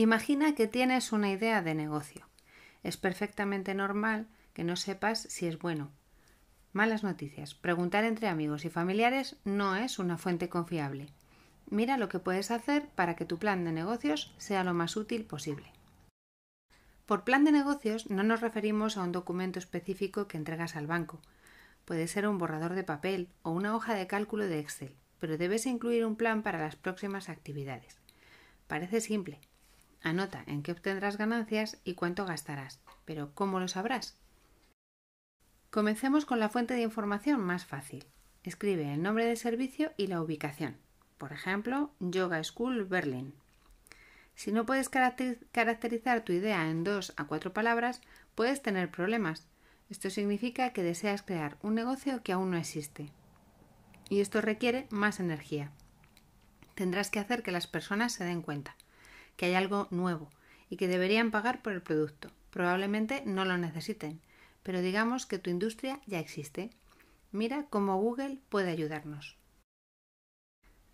Imagina que tienes una idea de negocio. Es perfectamente normal que no sepas si es bueno. Malas noticias. Preguntar entre amigos y familiares no es una fuente confiable. Mira lo que puedes hacer para que tu plan de negocios sea lo más útil posible. Por plan de negocios no nos referimos a un documento específico que entregas al banco. Puede ser un borrador de papel o una hoja de cálculo de Excel, pero debes incluir un plan para las próximas actividades. Parece simple, Anota en qué obtendrás ganancias y cuánto gastarás. Pero ¿cómo lo sabrás? Comencemos con la fuente de información más fácil. Escribe el nombre del servicio y la ubicación. Por ejemplo, Yoga School Berlin. Si no puedes caracterizar tu idea en dos a cuatro palabras, puedes tener problemas. Esto significa que deseas crear un negocio que aún no existe. Y esto requiere más energía. Tendrás que hacer que las personas se den cuenta que hay algo nuevo y que deberían pagar por el producto. Probablemente no lo necesiten, pero digamos que tu industria ya existe. Mira cómo Google puede ayudarnos.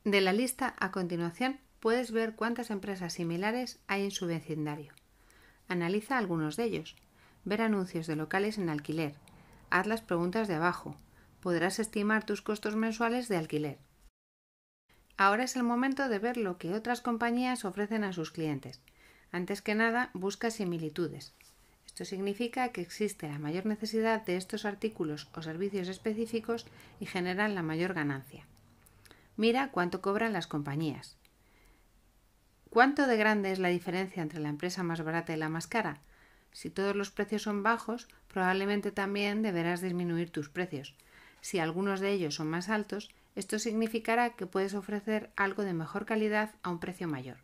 De la lista a continuación puedes ver cuántas empresas similares hay en su vecindario. Analiza algunos de ellos. Ver anuncios de locales en alquiler. Haz las preguntas de abajo. Podrás estimar tus costos mensuales de alquiler. Ahora es el momento de ver lo que otras compañías ofrecen a sus clientes. Antes que nada, busca similitudes. Esto significa que existe la mayor necesidad de estos artículos o servicios específicos y generan la mayor ganancia. Mira cuánto cobran las compañías. ¿Cuánto de grande es la diferencia entre la empresa más barata y la más cara? Si todos los precios son bajos, probablemente también deberás disminuir tus precios. Si algunos de ellos son más altos, esto significará que puedes ofrecer algo de mejor calidad a un precio mayor.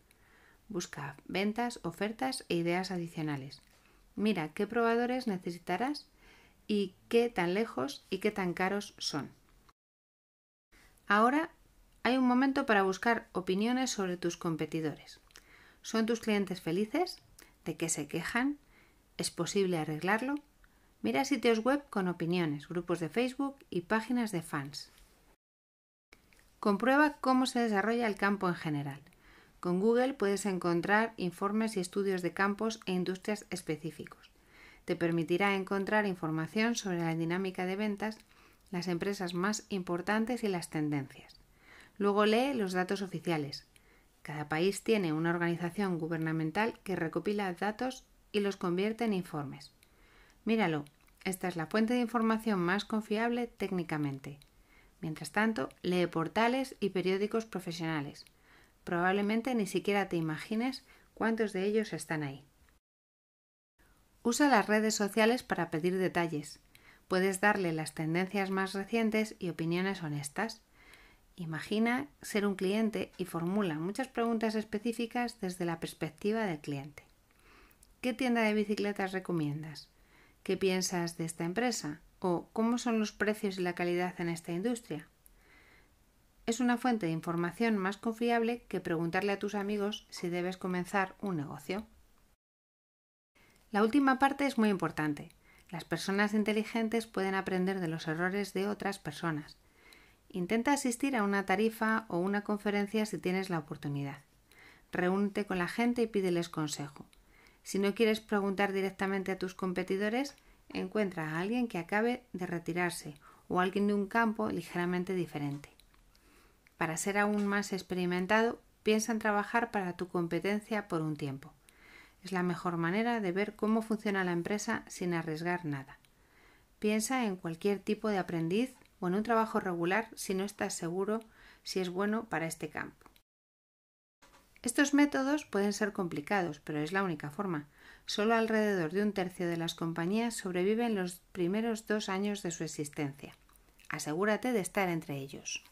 Busca ventas, ofertas e ideas adicionales. Mira qué probadores necesitarás y qué tan lejos y qué tan caros son. Ahora hay un momento para buscar opiniones sobre tus competidores. ¿Son tus clientes felices? ¿De qué se quejan? ¿Es posible arreglarlo? Mira sitios web con opiniones, grupos de Facebook y páginas de fans. Comprueba cómo se desarrolla el campo en general. Con Google puedes encontrar informes y estudios de campos e industrias específicos. Te permitirá encontrar información sobre la dinámica de ventas, las empresas más importantes y las tendencias. Luego lee los datos oficiales. Cada país tiene una organización gubernamental que recopila datos y los convierte en informes. Míralo, esta es la fuente de información más confiable técnicamente. Mientras tanto, lee portales y periódicos profesionales. Probablemente ni siquiera te imagines cuántos de ellos están ahí. Usa las redes sociales para pedir detalles. Puedes darle las tendencias más recientes y opiniones honestas. Imagina ser un cliente y formula muchas preguntas específicas desde la perspectiva del cliente. ¿Qué tienda de bicicletas recomiendas? ¿Qué piensas de esta empresa? ¿O cómo son los precios y la calidad en esta industria? Es una fuente de información más confiable que preguntarle a tus amigos si debes comenzar un negocio. La última parte es muy importante. Las personas inteligentes pueden aprender de los errores de otras personas. Intenta asistir a una tarifa o una conferencia si tienes la oportunidad. Reúnete con la gente y pídeles consejo. Si no quieres preguntar directamente a tus competidores, encuentra a alguien que acabe de retirarse o alguien de un campo ligeramente diferente. Para ser aún más experimentado, piensa en trabajar para tu competencia por un tiempo. Es la mejor manera de ver cómo funciona la empresa sin arriesgar nada. Piensa en cualquier tipo de aprendiz o en un trabajo regular si no estás seguro si es bueno para este campo. Estos métodos pueden ser complicados, pero es la única forma. Solo alrededor de un tercio de las compañías sobreviven los primeros dos años de su existencia. Asegúrate de estar entre ellos.